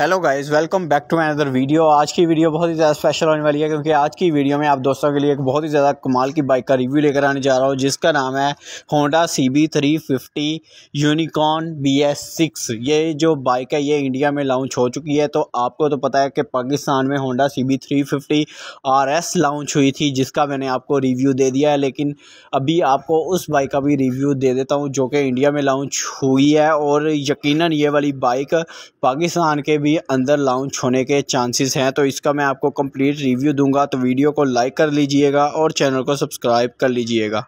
hello guys welcome back to my other video आज की video बहुत ही ज़्यादा स्पेशल होने वाली है क्योंकि आज की वीडियो में आप दोस्तों के लिए एक बहुत ही ज़्यादा कमाल की बाइक का रिव्यू लेकर आने जा रहा हूँ जिसका नाम है Honda C B three fifty Unicorn B S six ये जो बाइक है ये इंडिया में लॉन्च हो चुकी है तो आपको तो पता है कि पाकिस्तान में Honda C B three fifty R S launch हुई थी जिसका मैंने आपको रिव्यू दे दिया है लेकिन अभी आपको उस बाइक का भी रिव्यू दे देता हूँ जो कि इंडिया में लॉन्च हुई है और यकीन ये वाली बाइक पाकिस्तान के भी भी अंदर लॉन्च होने के चांसेस हैं तो इसका मैं आपको कंप्लीट रिव्यू दूंगा तो वीडियो को लाइक कर लीजिएगा और चैनल को सब्सक्राइब कर लीजिएगा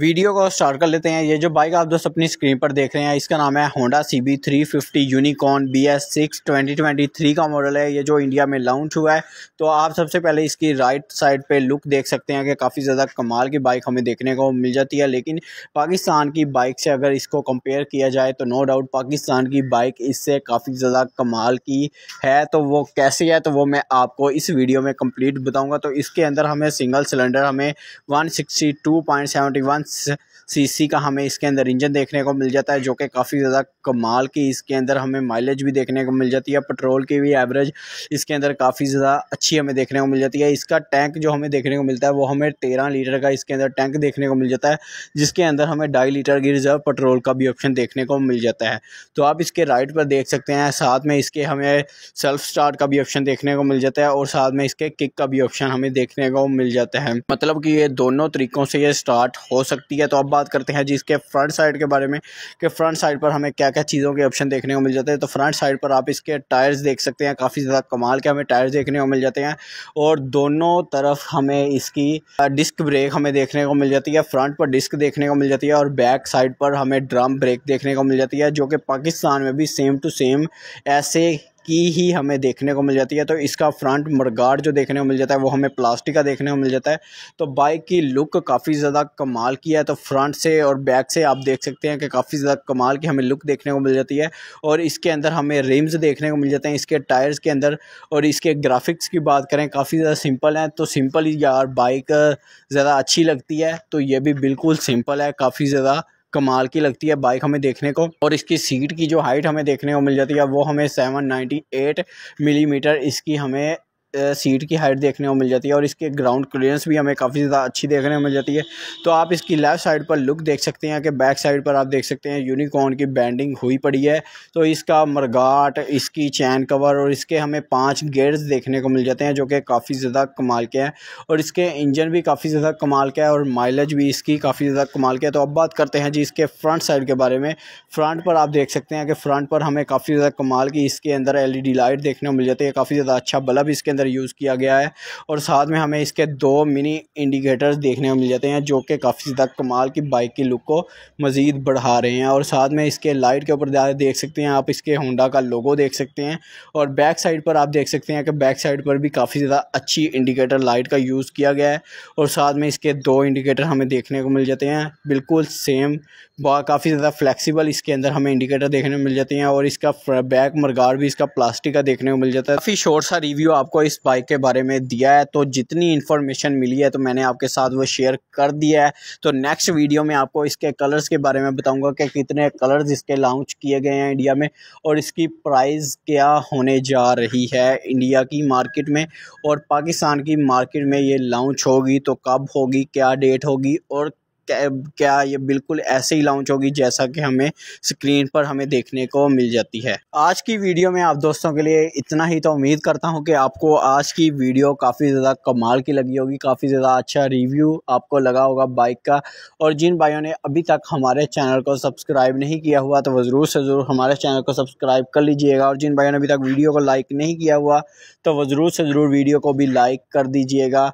वीडियो को स्टार्ट कर लेते हैं ये जो बाइक आप दोस्त अपनी स्क्रीन पर देख रहे हैं इसका नाम है Honda C B three fifty Unicorn B S six twenty twenty three का मॉडल है ये जो इंडिया में लॉन्च हुआ है तो आप सबसे पहले इसकी राइट साइड पे लुक देख सकते हैं कि काफ़ी ज़्यादा कमाल की बाइक हमें देखने को मिल जाती है लेकिन पाकिस्तान की बाइक से अगर इसको कंपेयर किया जाए तो नो डाउट पाकिस्तान की बाइक इससे काफ़ी ज़्यादा कमाल की है तो वो कैसी है तो वो मैं आपको इस वीडियो में कम्प्लीट बताऊँगा तो इसके अंदर हमें सिंगल सिलेंडर हमें one sixty two point seventy one months CC का हमें इसके अंदर इंजन देखने को मिल जाता है जो कि काफ़ी ज़्यादा कमाल की इसके अंदर हमें माइलेज भी देखने को मिल जाती है पेट्रोल की भी एवरेज इसके अंदर काफ़ी ज़्यादा अच्छी हमें देखने को मिल जाती है इसका टैंक जो हमें देखने को मिलता है वो हमें तेरह लीटर का इसके अंदर टैंक देखने को मिल जाता है जिसके अंदर हमें ढाई लीटर की रिजर्व पेट्रोल का भी ऑप्शन देखने को मिल जाता है तो आप इसके राइट पर देख सकते हैं साथ में इसके हमें सेल्फ स्टार्ट का भी ऑप्शन देखने को मिल जाता है और साथ में इसके किक का भी ऑप्शन हमें देखने को मिल जाता है मतलब कि ये दोनों तरीकों से ये स्टार्ट हो सकती है तो अब बात करते हैं जिसके फ्रंट साइड के बारे में कि फ्रंट साइड पर हमें क्या क्या चीज़ों के ऑप्शन देखने को मिल जाते हैं तो फ्रंट साइड पर आप इसके टायर्स देख सकते हैं काफ़ी ज़्यादा कमाल के हमें टायर्स देखने को मिल जाते हैं और दोनों तरफ हमें इसकी डिस्क ब्रेक हमें देखने को मिल जाती है फ्रंट पर डिस्क देखने को मिल जाती है और बैक साइड पर हमें ड्रम ब्रेक देखने को मिल जाती है जो कि पाकिस्तान में भी सेम टू सेम ऐसे की ही हमें देखने को मिल जाती है तो इसका फ्रंट मरगाड़ जो देखने को मिल जाता है वो हमें प्लास्टिक का देखने को मिल जाता है तो बाइक की लुक काफ़ी ज़्यादा कमाल की है तो फ्रंट से और बैक से आप देख सकते हैं कि काफ़ी ज़्यादा कमाल की हमें लुक देखने को मिल जाती है और इसके अंदर हमें रिम्स देखने को मिल जाते हैं इसके टायर्स के अंदर और इसके ग्राफिक्स की बात करें काफ़ी ज़्यादा सिंपल हैं तो सिंपल यार बाइक ज़्यादा अच्छी लगती है तो ये भी बिल्कुल सिंपल है काफ़ी ज़्यादा कमाल की लगती है बाइक हमें देखने को और इसकी सीट की जो हाइट हमें देखने को मिल जाती है वो हमें 798 मिलीमीटर इसकी हमें सीट की हाइट देखने को मिल जाती है और इसके ग्राउंड क्लियरेंस भी हमें काफ़ी ज़्यादा अच्छी देखने को मिल जाती है तो आप इसकी लेफ़्ट साइड पर लुक देख सकते हैं कि बैक साइड पर आप देख सकते हैं यूनिकॉर्न की बैंडिंग हुई पड़ी है तो इसका मरगाट इसकी चैन कवर और इसके हमें पाँच गेयर्स देखने को मिल जाते हैं जो कि काफ़ी ज़्यादा कमाल के हैं और इसके इंजन भी काफ़ी ज़्यादा कमाल के हैं और माइलेज भी इसकी काफ़ी ज़्यादा कमाल के है तो अब बात करते हैं जी इसके फ्रंट साइड के बारे में फ्रंट पर आप देख सकते हैं कि फ्रंट पर हमें काफ़ी ज़्यादा कमाल की इसके अंदर एल लाइट देखने को मिल जाती है काफ़ी ज़्यादा अच्छा बल्ब इसके अंदर यूज़ किया गया है और साथ में हमें इसके दो मिनी इंडिकेटर्स देखने को मिल जाते हैं जो कि काफ़ी ज़्यादा कमाल की बाइक की लुक को मज़ीद बढ़ा रहे हैं और साथ में इसके लाइट के ऊपर देख सकते हैं आप इसके होंडा का लोगो देख सकते हैं और बैक साइड पर आप देख सकते हैं कि बैक साइड पर भी काफ़ी ज़्यादा अच्छी इंडिकेटर लाइट का यूज़ किया गया है और साथ में इसके दो इंडिकेटर हमें देखने को मिल जाते हैं बिल्कुल सेम काफ़ी ज़्यादा फ्लैक्सिबल इसके अंदर हमें इंडिकेटर देखने को मिल जाते हैं और इसका बैक मरगाड़ भी इसका प्लास्टिक का देखने को मिल जाता है काफ़ी शोर सा रिव्यू आपको इस बाइक के बारे में दिया है तो जितनी इन्फॉर्मेशन मिली है तो मैंने आपके साथ वो शेयर कर दिया है तो नेक्स्ट वीडियो में आपको इसके कलर्स के बारे में बताऊंगा कि कितने कलर्स इसके लॉन्च किए गए हैं इंडिया में और इसकी प्राइस क्या होने जा रही है इंडिया की मार्केट में और पाकिस्तान की मार्केट में ये लॉन्च होगी तो कब होगी क्या डेट होगी और क्या, क्या ये बिल्कुल ऐसे ही लॉन्च होगी जैसा कि हमें स्क्रीन पर हमें देखने को मिल जाती है आज की वीडियो में आप दोस्तों के लिए इतना ही तो उम्मीद करता हूँ कि आपको आज की वीडियो काफ़ी ज़्यादा कमाल की लगी होगी काफ़ी ज़्यादा अच्छा रिव्यू आपको लगा होगा बाइक का और जिन भाइयों ने अभी तक हमारे चैनल को सब्सक्राइब नहीं किया हुआ तो ज़रूर से ज़रूर हमारे चैनल को सब्सक्राइब कर लीजिएगा और जिन भाइयों ने अभी तक वीडियो को लाइक नहीं किया हुआ तो वो ज़रूर से ज़रूर वीडियो को भी लाइक कर दीजिएगा